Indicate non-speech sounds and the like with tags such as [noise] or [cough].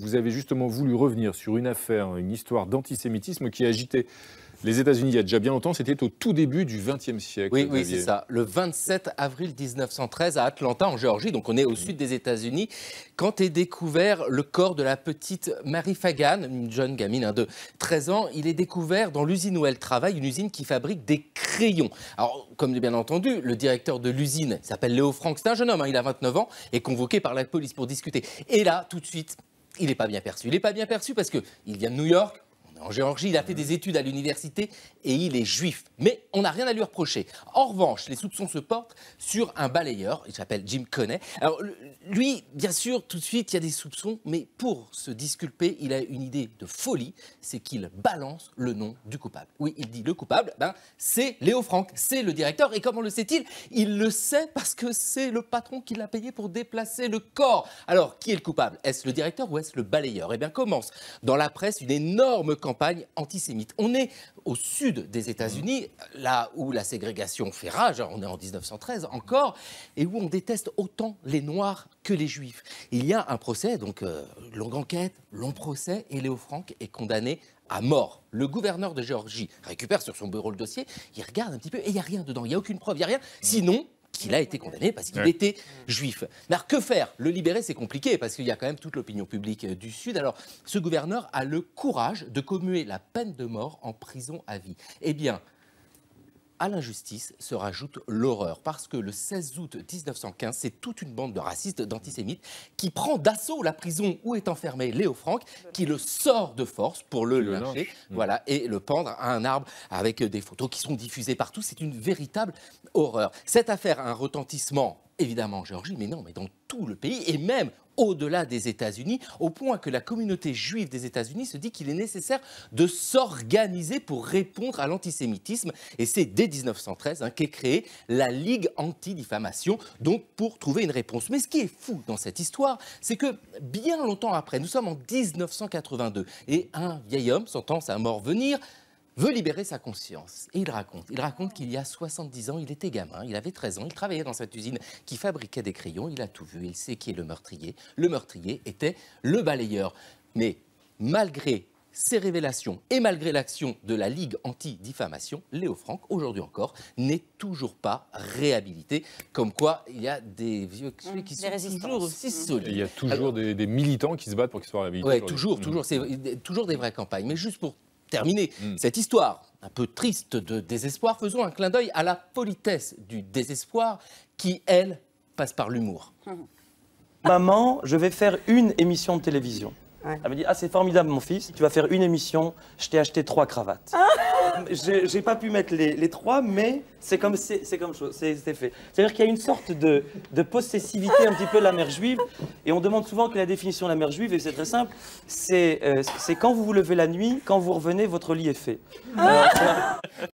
Vous avez justement voulu revenir sur une affaire, une histoire d'antisémitisme qui agitait les États-Unis il y a déjà bien longtemps, c'était au tout début du XXe siècle. Oui, c'est ça. Le 27 avril 1913 à Atlanta, en Géorgie, donc on est au sud des États-Unis, quand est découvert le corps de la petite Mary Fagan, une jeune gamine hein, de 13 ans, il est découvert dans l'usine où elle travaille, une usine qui fabrique des crayons. Alors, comme bien entendu, le directeur de l'usine s'appelle Léo Frank, c'est un jeune homme, hein, il a 29 ans, est convoqué par la police pour discuter. Et là, tout de suite, il n'est pas bien perçu. Il n'est pas bien perçu parce qu'il vient de New York, en Géorgie, il a fait des études à l'université et il est juif. Mais on n'a rien à lui reprocher. En revanche, les soupçons se portent sur un balayeur, il s'appelle Jim Conney. Alors lui, bien sûr, tout de suite, il y a des soupçons, mais pour se disculper, il a une idée de folie, c'est qu'il balance le nom du coupable. Oui, il dit le coupable, ben, c'est Léo Franck, c'est le directeur. Et comment le sait-il Il le sait parce que c'est le patron qui l'a payé pour déplacer le corps. Alors, qui est le coupable Est-ce le directeur ou est-ce le balayeur Eh bien, commence dans la presse une énorme campagne campagne antisémite. On est au sud des États-Unis, là où la ségrégation fait rage, hein, on est en 1913 encore, et où on déteste autant les Noirs que les Juifs. Il y a un procès, donc euh, longue enquête, long procès, et Léo Franck est condamné à mort. Le gouverneur de Géorgie récupère sur son bureau le dossier, il regarde un petit peu, et il n'y a rien dedans, il n'y a aucune preuve, il n'y a rien. Sinon, il a été condamné parce qu'il était juif. alors, que faire Le libérer, c'est compliqué parce qu'il y a quand même toute l'opinion publique euh, du Sud. Alors, ce gouverneur a le courage de commuer la peine de mort en prison à vie. Eh bien, à l'injustice se rajoute l'horreur, parce que le 16 août 1915, c'est toute une bande de racistes, d'antisémites, qui prend d'assaut la prison où est enfermé Léo Franck, qui le sort de force pour le, lâcher mmh. voilà, et le pendre à un arbre avec des photos qui sont diffusées partout. C'est une véritable horreur. Cette affaire a un retentissement évidemment en Géorgie, mais non, mais dans tout le pays, et même au-delà des États-Unis, au point que la communauté juive des États-Unis se dit qu'il est nécessaire de s'organiser pour répondre à l'antisémitisme. Et c'est dès 1913 hein, qu'est créée la Ligue anti-diffamation, donc pour trouver une réponse. Mais ce qui est fou dans cette histoire, c'est que bien longtemps après, nous sommes en 1982, et un vieil homme, sentant sa mort venir, veut libérer sa conscience. Et il raconte, il raconte qu'il y a 70 ans, il était gamin, il avait 13 ans, il travaillait dans cette usine qui fabriquait des crayons, il a tout vu, il sait qui est le meurtrier. Le meurtrier était le balayeur. Mais malgré ces révélations et malgré l'action de la Ligue anti-diffamation, Léo Franck, aujourd'hui encore, n'est toujours pas réhabilité. Comme quoi, il y a des vieux qui mmh, sont toujours aussi mmh. solides. il y a toujours des, militants qui se battent pour qu'ils soient réhabilités. Oui, toujours, mmh. toujours, c'est toujours des vraies campagnes. Mais juste pour terminer hmm. cette histoire un peu triste de désespoir, faisons un clin d'œil à la politesse du désespoir qui, elle, passe par l'humour. [laughs] Maman, je vais faire une émission de télévision. Elle me dit Ah, c'est formidable, mon fils, tu vas faire une émission, je t'ai acheté trois cravates. [laughs] j'ai pas pu mettre les, trois, mais c'est comme, c'est comme chose, c'est fait. C'est-à-dire qu'il y a une sorte de, possessivité un petit peu de la mère juive, et on demande souvent quelle est la définition de la mère juive, et c'est très simple, c'est euh, quand vous vous levez la nuit, quand vous revenez, votre lit est fait. Ah. Euh,